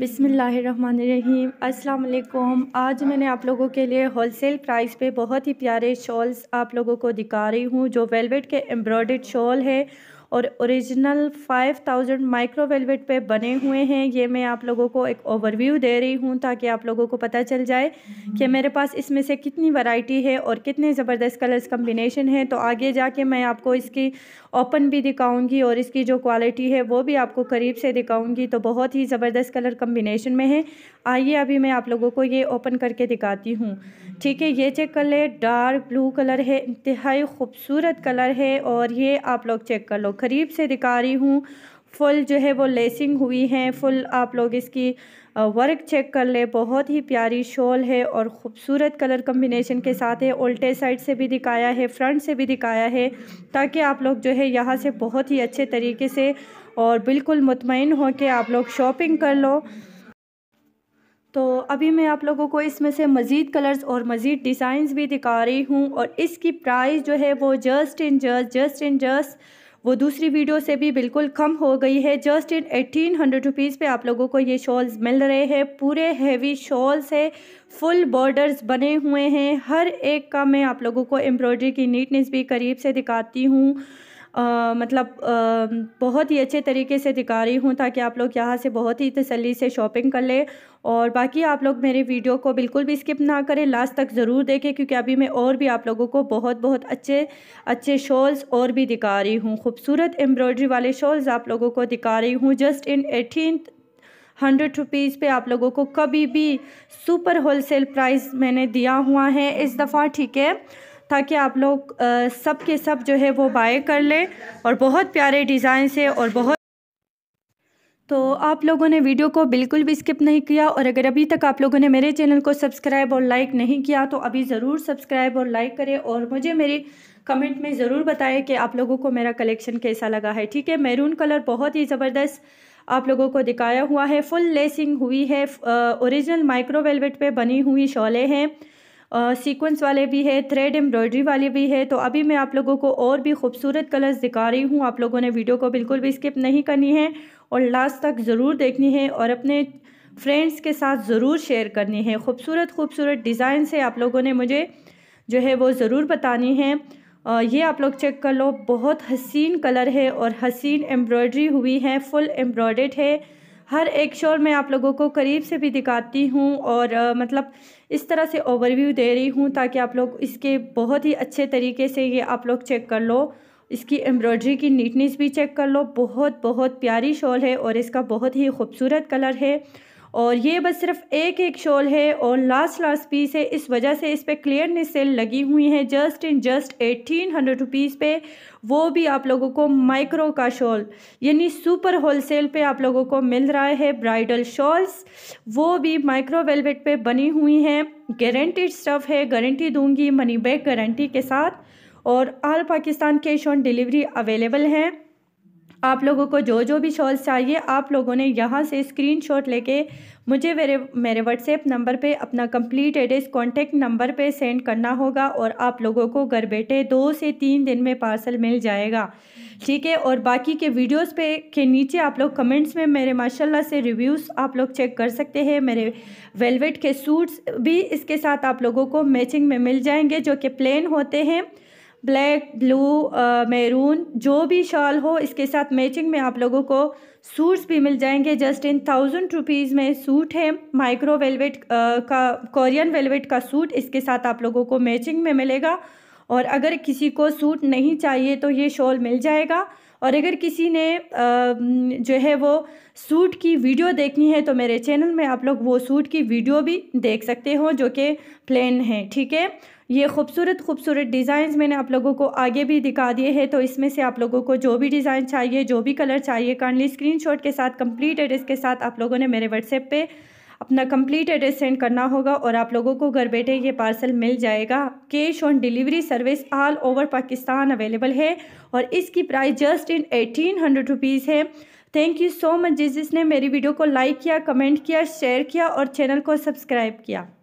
बिसमीम् अस्सलाम आज मैंने आप लोगों के लिए होलसेल प्राइस पे बहुत ही प्यारे शॉल्स आप लोगों को दिखा रही हूँ जो वेलवेट के एम्ब्रॉयड शॉल है और ओरिजिनल 5000 माइक्रो वेलवेट पे बने हुए हैं ये मैं आप लोगों को एक ओवरव्यू दे रही हूँ ताकि आप लोगों को पता चल जाए हम्म। कि मेरे पास इसमें से कितनी वैरायटी है और कितने ज़बरदस्त कलर्स कम्बिनेशन है तो आगे जाके मैं आपको इसकी ओपन भी दिखाऊँगी और इसकी जो क्वालिटी है वो भी आपको करीब से दिखाऊँगी तो बहुत ही ज़बरदस्त कलर कम्बिनेशन में है आइए अभी मैं आप लोगों को ये ओपन करके दिखाती हूँ ठीक है ये चेक कर ले डार्क ब्लू कलर है इंतहाई खूबसूरत कलर है और ये आप लोग चेक कर लो करीब से दिखा रही हूँ फुल जो है वो लेसिंग हुई है फुल आप लोग इसकी वर्क चेक कर ले बहुत ही प्यारी शॉल है और ख़ूबसूरत कलर कम्बिनेशन के साथ है उल्टे साइड से भी दिखाया है फ्रंट से भी दिखाया है ताकि आप लोग जो है यहाँ से बहुत ही अच्छे तरीके से और बिल्कुल मुतमिन हो के आप लोग शॉपिंग कर लो तो अभी मैं आप लोगों को इसमें से मज़ीद कलर्स और मज़ीद डिज़ाइंस भी दिखा रही हूँ और इसकी प्राइस जो है वो just in just just in just वो दूसरी वीडियो से भी बिल्कुल कम हो गई है just in eighteen hundred rupees पर आप लोगों को ये शॉल्स मिल रहे हैं पूरे हैवी शॉल्स है फुल बॉर्डर्स बने हुए हैं हर एक का मैं आप लोगों को एम्ब्रॉयडरी की नीटनेस भी करीब से दिखाती हूँ आ, मतलब आ, बहुत ही अच्छे तरीके से दिखा रही हूँ ताकि आप लोग यहाँ से बहुत ही तसल्ली से शॉपिंग कर लें और बाकी आप लोग मेरे वीडियो को बिल्कुल भी स्किप ना करें लास्ट तक ज़रूर देखें क्योंकि अभी मैं और भी आप लोगों को बहुत बहुत अच्छे अच्छे शॉल्स और भी दिखा रही हूँ खूबसूरत एम्ब्रॉयडरी वाले शॉल्स आप लोगों को दिखा रही हूँ just in eighteen hundred rupees पे आप लोगों को कभी भी सुपर होलसेल प्राइस मैंने दिया हुआ है इस दफ़ा ठीक है ताकि आप लोग सब के सब जो है वो बाय कर लें और बहुत प्यारे डिज़ाइन से और बहुत तो आप लोगों ने वीडियो को बिल्कुल भी स्किप नहीं किया और अगर अभी तक आप लोगों ने मेरे चैनल को सब्सक्राइब और लाइक नहीं किया तो अभी ज़रूर सब्सक्राइब और लाइक करें और मुझे मेरी कमेंट में ज़रूर बताएं कि आप लोगों को मेरा कलेक्शन कैसा लगा है ठीक है मैरून कलर बहुत ही ज़बरदस्त आप लोगों को दिखाया हुआ है फुल लेसिंग हुई है ओरिजिनल माइक्रो वेलवेट पर बनी हुई शॉले हैं सीक्वेंस वाले भी है थ्रेड एम्ब्रॉयडरी वाले भी है तो अभी मैं आप लोगों को और भी खूबसूरत कलर्स दिखा रही हूँ आप लोगों ने वीडियो को बिल्कुल भी स्किप नहीं करनी है और लास्ट तक ज़रूर देखनी है और अपने फ्रेंड्स के साथ ज़रूर शेयर करनी है खूबसूरत खूबसूरत डिज़ाइन से आप लोगों ने मुझे जो है वो ज़रूर बतानी है ये आप लोग चेक कर लो बहुत हसीन कलर है और हसीन एम्ब्रॉयडरी हुई है फुल एम्ब्रॉयड है हर एक शॉल मैं आप लोगों को करीब से भी दिखाती हूँ और आ, मतलब इस तरह से ओवरव्यू दे रही हूँ ताकि आप लोग इसके बहुत ही अच्छे तरीके से ये आप लोग चेक कर लो इसकी एम्ब्रॉयडरी की नीटनेस भी चेक कर लो बहुत बहुत प्यारी शॉल है और इसका बहुत ही खूबसूरत कलर है और ये बस सिर्फ एक एक शॉल है और लास्ट लास्ट पीस है इस वजह से इस पर क्लियरनेस सेल लगी हुई है just in just eighteen hundred rupees पे वो भी आप लोगों को माइक्रो का शॉल यानी सुपर होल सेल पर आप लोगों को मिल रहा है ब्राइडल शॉल्स वो भी माइक्रो वेलवेट पे बनी हुई हैं गारंटीड स्टफ़ है गारंटी दूंगी मनी बैक गारंटी के साथ और all Pakistan cash on delivery available हैं आप लोगों को जो जो भी शॉल्स चाहिए आप लोगों ने यहाँ से स्क्रीनशॉट लेके मुझे मेरे मेरे व्हाट्सएप नंबर पे अपना कंप्लीट एड्रेस कॉन्टेक्ट नंबर पे सेंड करना होगा और आप लोगों को घर बैठे दो से तीन दिन में पार्सल मिल जाएगा ठीक है और बाकी के वीडियोस पे के नीचे आप लोग कमेंट्स में मेरे माशाल्लाह से रिव्यूज़ आप लोग चेक कर सकते हैं मेरे वेलवेट के सूट्स भी इसके साथ आप लोगों को मैचिंग में मिल जाएंगे जो कि प्लेन होते हैं ब्लैक ब्लू मैरून जो भी शॉल हो इसके साथ मैचिंग में आप लोगों को सूट्स भी मिल जाएंगे जस्ट इन थाउजेंड रुपीज़ में सूट है माइक्रो वेलवेट का कोरियन वेलवेट का सूट इसके साथ आप लोगों को मैचिंग में मिलेगा और अगर किसी को सूट नहीं चाहिए तो ये शॉल मिल जाएगा और अगर किसी ने जो है वो सूट की वीडियो देखनी है तो मेरे चैनल में आप लोग वो सूट की वीडियो भी देख सकते हो जो कि प्लेन है ठीक है ये खूबसूरत खूबसूरत डिज़ाइन मैंने आप लोगों को आगे भी दिखा दिए हैं तो इसमें से आप लोगों को जो भी डिज़ाइन चाहिए जो भी कलर चाहिए काइंडली स्क्रीनशॉट के साथ कंप्लीट एड्रेस के साथ आप लोगों ने मेरे व्हाट्सएप पे अपना कंप्लीट एड्रेस सेंड करना होगा और आप लोगों को घर बैठे ये पार्सल मिल जाएगा cash on delivery service all over Pakistan available है और इसकी price just in eighteen hundred rupees है थैंक यू सो मच जिस जिसने मेरी वीडियो को लाइक किया कमेंट किया शेयर किया और चैनल को सब्सक्राइब किया